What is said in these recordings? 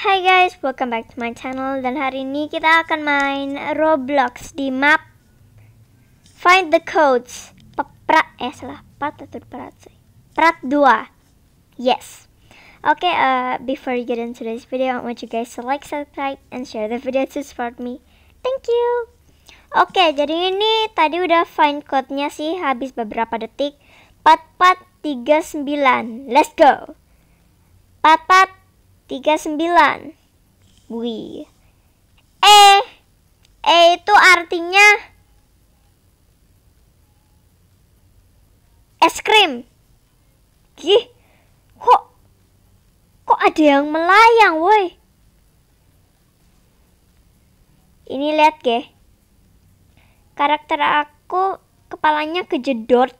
Hai guys, welcome back to my channel Dan hari ini kita akan main Roblox di map Find the codes Peprat, eh salah, patut atau prat sih Prat dua. Yes Okay, uh, before you get into this video I want you guys to like, subscribe, and share the video to support me Thank you Oke, okay, jadi ini tadi udah find code-nya sih Habis beberapa detik 4439 Let's go pat 39. Bui. E. E itu artinya es krim. Gih, kok kok ada yang melayang, woi. Ini lihat, ge. Karakter aku kepalanya kejedot.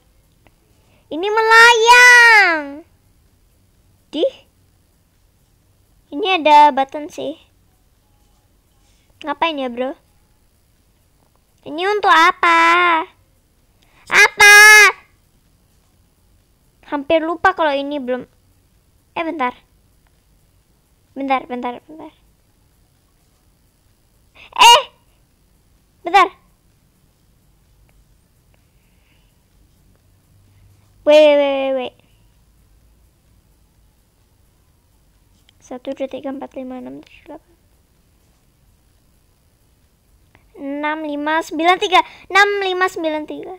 Ini melayang. Ini ada button sih. Ngapain ya, bro? Ini untuk apa? Apa? Hampir lupa kalau ini belum... Eh, bentar. Bentar, bentar, bentar. Eh! Bentar. Wait, wait, wait, wait. satu dua tiga empat lima enam tujuh delapan enam lima sembilan tiga enam lima sembilan tiga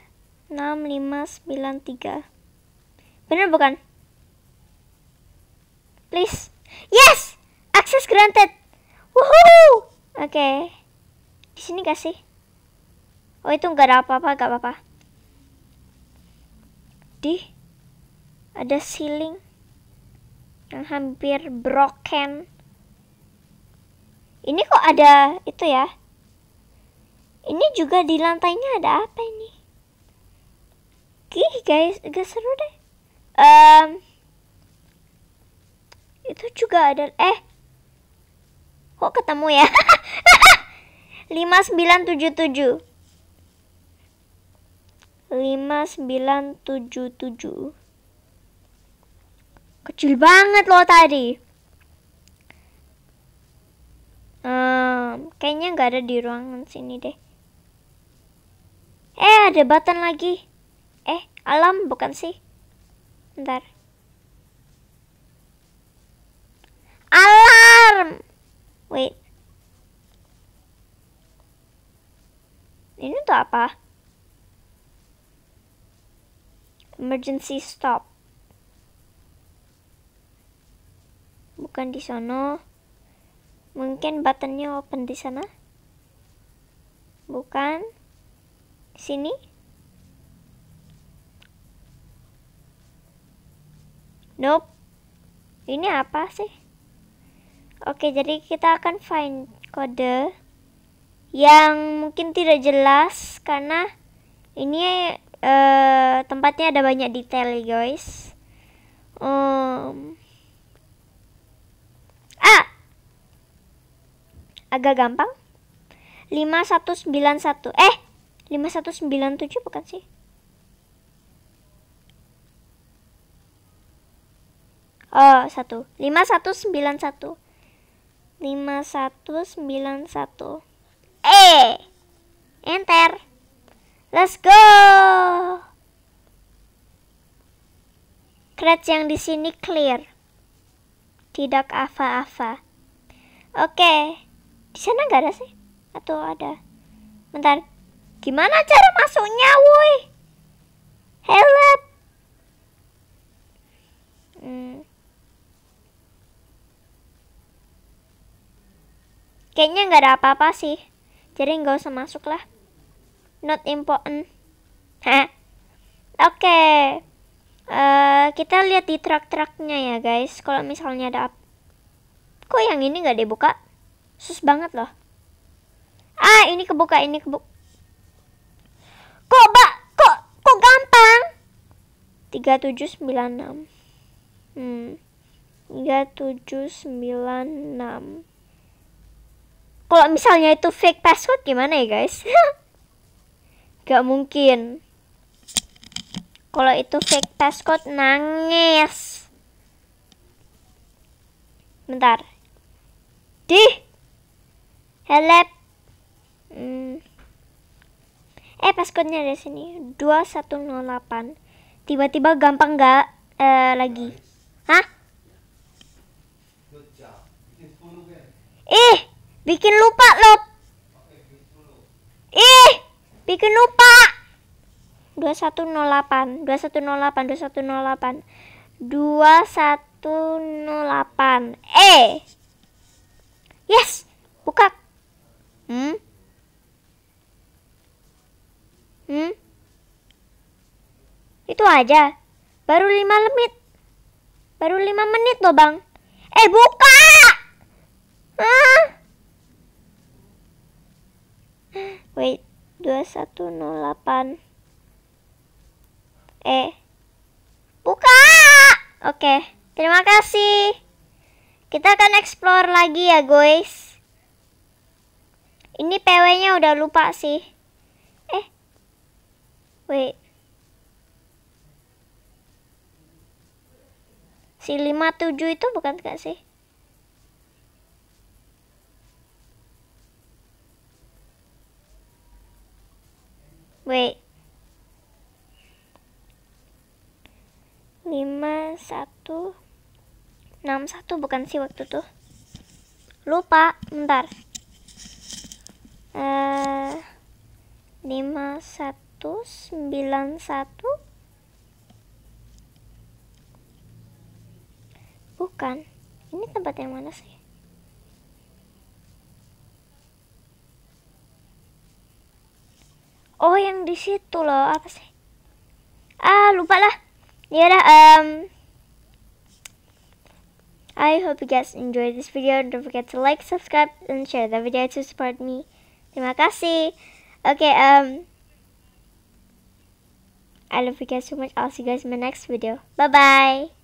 enam lima sembilan tiga bener bukan please yes access granted wuhu oke di sini gak sih? oh itu nggak ada apa-apa nggak apa-apa di ada ceiling yang hampir broken ini kok ada itu ya ini juga di lantainya ada apa ini Gih guys gak seru deh um, itu juga ada eh kok ketemu ya 5977 5977 Kecil banget loh tadi. Um, kayaknya nggak ada di ruangan sini deh. Eh, ada batan lagi. Eh, alam bukan sih? Ntar Alarm! Wait. Ini tuh apa? Emergency stop. bukan di sana mungkin buttonnya open di sana bukan sini nope ini apa sih oke jadi kita akan find kode yang mungkin tidak jelas karena ini uh, tempatnya ada banyak detail guys um, agak gampang. 5191. Eh, 5197 bukan sih? Oh, satu 5191. 5191. Eh. Enter. Let's go. Crates yang di sini clear. Tidak apa-apa. Oke. Okay. Di sana nggak ada sih? Atau ada? Bentar. Gimana cara masuknya, woi? Help. Hmm. Kayaknya nggak ada apa-apa sih. Jadi nggak usah masuk lah. Not important. Oke. Okay. Uh, eh, kita lihat di truk-truknya ya guys. Kalau misalnya ada... Kok yang ini nggak dibuka? Sus banget loh. Ah, ini kebuka, ini kebuka. Kok, bak, Kok kok gampang? Tiga tujuh sembilan 3796. Hmm. enam. Kalau misalnya itu fake password gimana ya, guys? Gak mungkin. Kalau itu fake passcode nangis. Bentar. Dih. Elep. Hmm. Eh, passcode-nya ada sini. 2108. Tiba-tiba gampang nggak uh, lagi. Hah? Ih, bikin lupa lo. Ih, bikin lupa. 2108, 2108, 2108. 2108. Eh. Yes, buka. Hmm? Hmm? Itu aja. Baru lima menit. Baru lima menit loh, Bang. Eh, buka! Hah? Wait, 2108. Eh. Buka! Oke, terima kasih. Kita akan explore lagi ya, guys. Ini PW-nya udah lupa sih. Eh. Wait. Si 57 itu bukan gak sih? Wait. 51 61 bukan sih waktu tuh. Lupa, bentar. Eh, lima satu sembilan satu bukan ini tempat yang mana sih oh yang di situ loh apa sih ah lupa lah ya udah um I hope you guys enjoyed this video. Don't forget to like, subscribe, and share the video to support me. Terima kasih. Okay, um I love you guys so much. I'll see you guys in my next video. Bye bye.